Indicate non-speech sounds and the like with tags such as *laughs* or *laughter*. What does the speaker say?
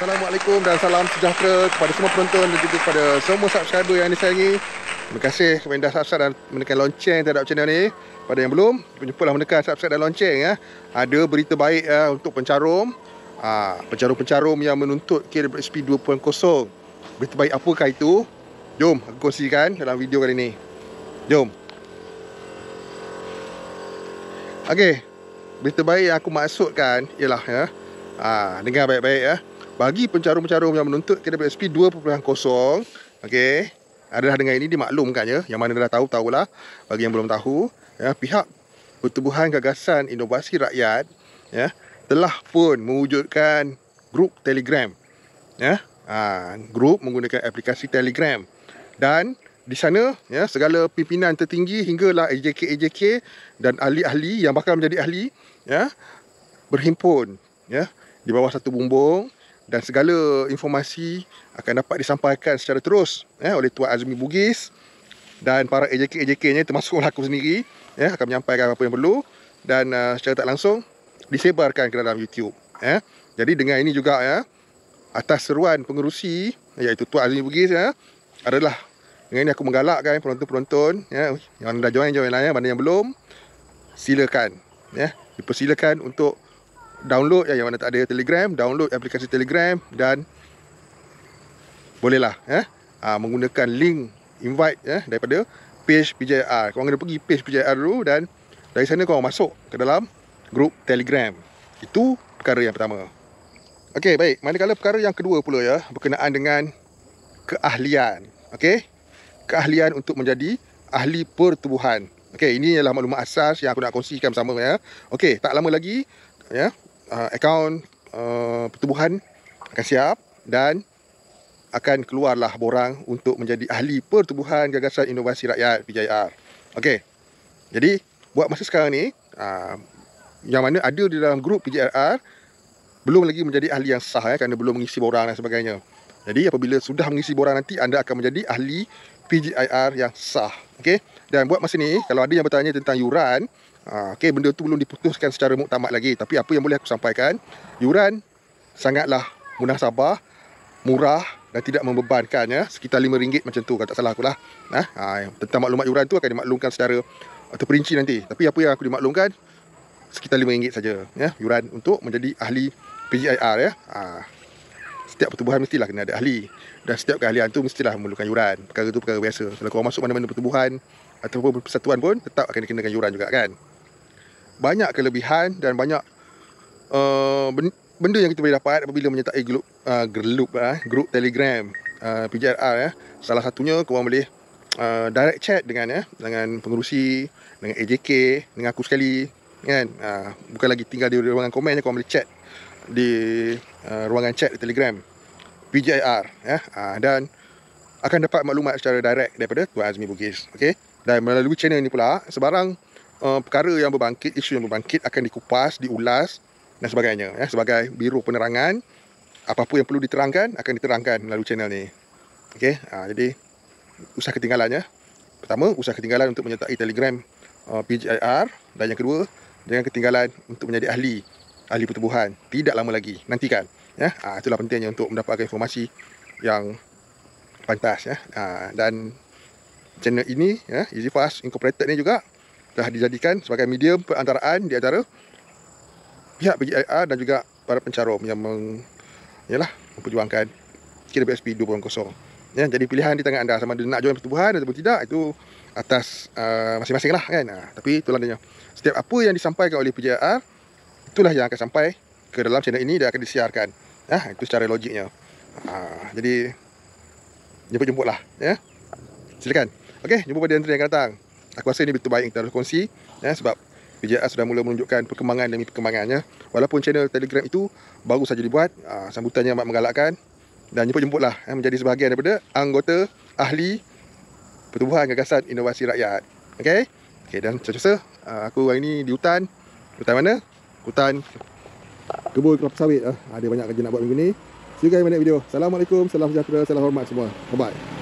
Assalamualaikum dan salam sejahtera kepada semua penonton dan juga kepada semua subscriber yang disayangi. Terima kasih kepada dah subscribe dan menekan lonceng terhadap channel ni. Pada yang belum, jumpa lah menekan subscribe dan lonceng ya. Ada berita baik ya, untuk pencarum. Ha, pencarum-pencarum yang menuntut KWSP 2.0. Berita baik apakah itu? Jom aku kongsikan dalam video kali ni. Jom. Okey. Berita baik yang aku maksudkan ialah ya. Ah, dengar baik-baik ya bagi pencarum-pencarum yang menuntut KWSP 2.0 okey adalah dengan ini dimaklumkan ya yang mana dah tahu tahulah bagi yang belum tahu ya pihak pertubuhan gagasan inovasi rakyat ya telah pun mewujudkan grup Telegram ya ha, grup menggunakan aplikasi Telegram dan di sana ya segala pimpinan tertinggi hinggalah AJK AJK dan ahli-ahli yang bakal menjadi ahli ya berhimpun ya di bawah satu bumbung dan segala informasi akan dapat disampaikan secara terus eh, oleh Tuan Azmi Bugis dan para AJK-AJK-nya termasuklah *laughs* aku sendiri eh, akan menyampaikan apa yang perlu dan uh, secara tak langsung disebarkan ke dalam YouTube eh. jadi dengan ini juga ya atas seruan pengerusi iaitu Tuan Azmi Bugis ya adalah dengan ini aku menggalakkan penonton-penonton ya yang dah join join lah ya mana yang belum silakan ya dipersilakan untuk download yang mana tak ada Telegram, download aplikasi Telegram dan bolehlah eh aa, ah, menggunakan link invite eh daripada page PJR. Kau kena pergi page PJR dulu dan dari sana kau masuk ke dalam grup Telegram. Itu perkara yang pertama. Okey, baik. Manakala perkara yang kedua pula ya berkenaan dengan keahlian. Okey? Keahlian untuk menjadi ahli pertubuhan. Okey, ini ialah maklumat asas yang aku nak kongsikan bersama ya. Okey, tak lama lagi ya, uh, akaun uh, pertubuhan akan siap dan akan keluarlah borang untuk menjadi ahli pertubuhan gagasan inovasi rakyat PJR. Okey. Jadi buat masa sekarang ni uh, yang mana ada di dalam grup PJRR belum lagi menjadi ahli yang sah ya kerana belum mengisi borang dan sebagainya. Jadi apabila sudah mengisi borang nanti anda akan menjadi ahli PJIR yang sah. Okey. Dan buat masa ni, kalau ada yang bertanya tentang yuran, uh, okay, benda tu belum diputuskan secara muktamad lagi. Tapi apa yang boleh aku sampaikan, yuran sangatlah munasabah, murah dan tidak membebankan. Ya. Sekitar RM5 macam tu, kalau tak salah aku lah. Uh, tentang maklumat yuran tu akan dimaklumkan secara terperinci nanti. Tapi apa yang aku dimaklumkan, sekitar RM5 saja. Ya, yuran untuk menjadi ahli PGIR. Ya. Uh, setiap pertubuhan mestilah kena ada ahli dan setiap keahlian tu mestilah memerlukan yuran perkara tu perkara biasa kalau kau masuk mana-mana pertubuhan atau persatuan pun tetap akan dikenakan yuran juga kan. Banyak kelebihan dan banyak uh, benda yang kita boleh dapat apabila menyertai eh, grup uh, eh, grup uh, grup Telegram uh, PJR uh, Salah satunya kau boleh uh, direct chat dengan ya uh, dengan pengerusi, dengan AJK, dengan aku sekali kan. Uh, bukan lagi tinggal di ruangan komen je kau boleh chat di uh, ruangan chat di Telegram PJR ya. Uh, dan akan dapat maklumat secara direct daripada Tuan Azmi Bugis. Okey dan melalui channel ini pula sebarang uh, perkara yang berbangkit isu yang berbangkit akan dikupas diulas dan sebagainya ya sebagai biru penerangan apa-apa yang perlu diterangkan akan diterangkan melalui channel ni Okay, ha, jadi usah ketinggalan ya pertama usah ketinggalan untuk menyertai telegram uh, eh, PJIR dan yang kedua jangan ketinggalan untuk menjadi ahli ahli pertubuhan tidak lama lagi nantikan ya ha, itulah pentingnya untuk mendapatkan informasi yang pantas ya ha, dan channel ini ya Fast Incorporated ni juga telah dijadikan sebagai medium perantaraan di antara pihak PGIR dan juga para pencarum yang meng, yalah, memperjuangkan KWSP 2.0 ya, jadi pilihan di tangan anda sama ada nak join pertubuhan ataupun tidak itu atas uh, masing-masing uh, lah kan uh, tapi itulah dia setiap apa yang disampaikan oleh PGIR itulah yang akan sampai ke dalam channel ini dan akan disiarkan ya, itu secara logiknya uh, jadi jemput-jemput lah ya. silakan Okey, jumpa pada entry yang akan datang. Aku rasa ini betul baik kita harus kongsi ya, sebab PJR sudah mula menunjukkan perkembangan demi perkembangannya. Walaupun channel Telegram itu baru saja dibuat, aa, ah, sambutannya amat menggalakkan dan jemput-jemputlah eh, menjadi sebahagian daripada anggota ahli pertubuhan gagasan inovasi rakyat. Okey. Okey dan secara ah, aku hari ini di hutan. Hutan mana? Hutan kebun kelapa sawit. Ah, ada banyak kerja nak buat minggu ni. See banyak video. Assalamualaikum, salam sejahtera, salam hormat semua. Bye-bye.